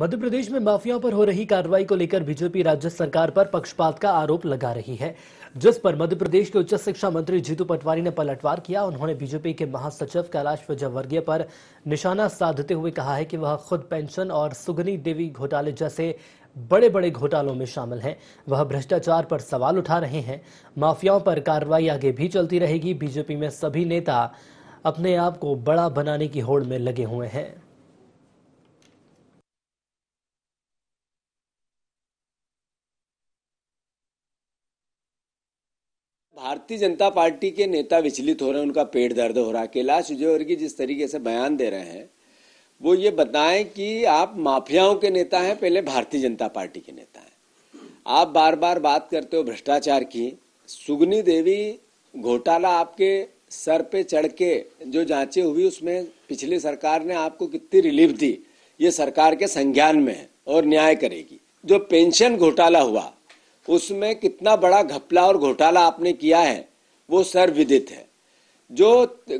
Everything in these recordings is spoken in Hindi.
मध्य प्रदेश में माफियाओं पर हो रही कार्रवाई को लेकर बीजेपी राज्य सरकार पर पक्षपात का आरोप लगा रही है जिस पर मध्य प्रदेश के उच्च शिक्षा मंत्री जीतू पटवारी ने पलटवार किया उन्होंने बीजेपी के महासचिव कैलाश विजयवर्गीय पर निशाना साधते हुए कहा है कि वह खुद पेंशन और सुगनी देवी घोटाले जैसे बड़े बड़े घोटालों में शामिल हैं वह भ्रष्टाचार पर सवाल उठा रहे हैं माफियाओं पर कार्रवाई आगे भी चलती रहेगी बीजेपी में सभी नेता अपने आप को बड़ा बनाने की होड़ में लगे हुए हैं भारतीय जनता पार्टी के नेता विचलित हो रहे हैं उनका पेट दर्द हो रहा है कैलाश विजयवर्गीय जिस तरीके से बयान दे रहे हैं वो ये बताएं कि आप माफियाओं के नेता हैं पहले भारतीय जनता पार्टी के नेता हैं आप बार बार बात करते हो भ्रष्टाचार की सुगनी देवी घोटाला आपके सर पे चढ़ के जो जांचें हुई उसमें पिछली सरकार ने आपको कितनी रिलीफ दी ये सरकार के संज्ञान में है और न्याय करेगी जो पेंशन घोटाला हुआ उसमें कितना बड़ा घपला और घोटाला आपने किया है वो सर्वविदित है जो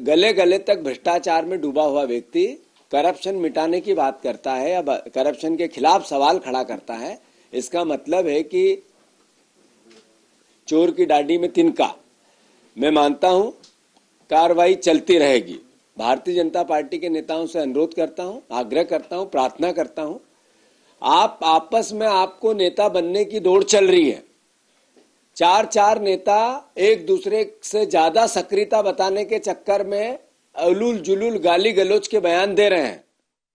गले गले तक भ्रष्टाचार में डूबा हुआ व्यक्ति करप्शन मिटाने की बात करता है या करप्शन के खिलाफ सवाल खड़ा करता है इसका मतलब है कि चोर की डाडी में तिनका मैं मानता हूं कार्रवाई चलती रहेगी भारतीय जनता पार्टी के नेताओं से अनुरोध करता हूं आग्रह करता हूं प्रार्थना करता हूं आप आपस में आपको नेता बनने की दौड़ चल रही है चार चार नेता एक दूसरे से ज्यादा सक्रियता बताने के चक्कर में अलूल जुलूल गाली गलोच के बयान दे रहे हैं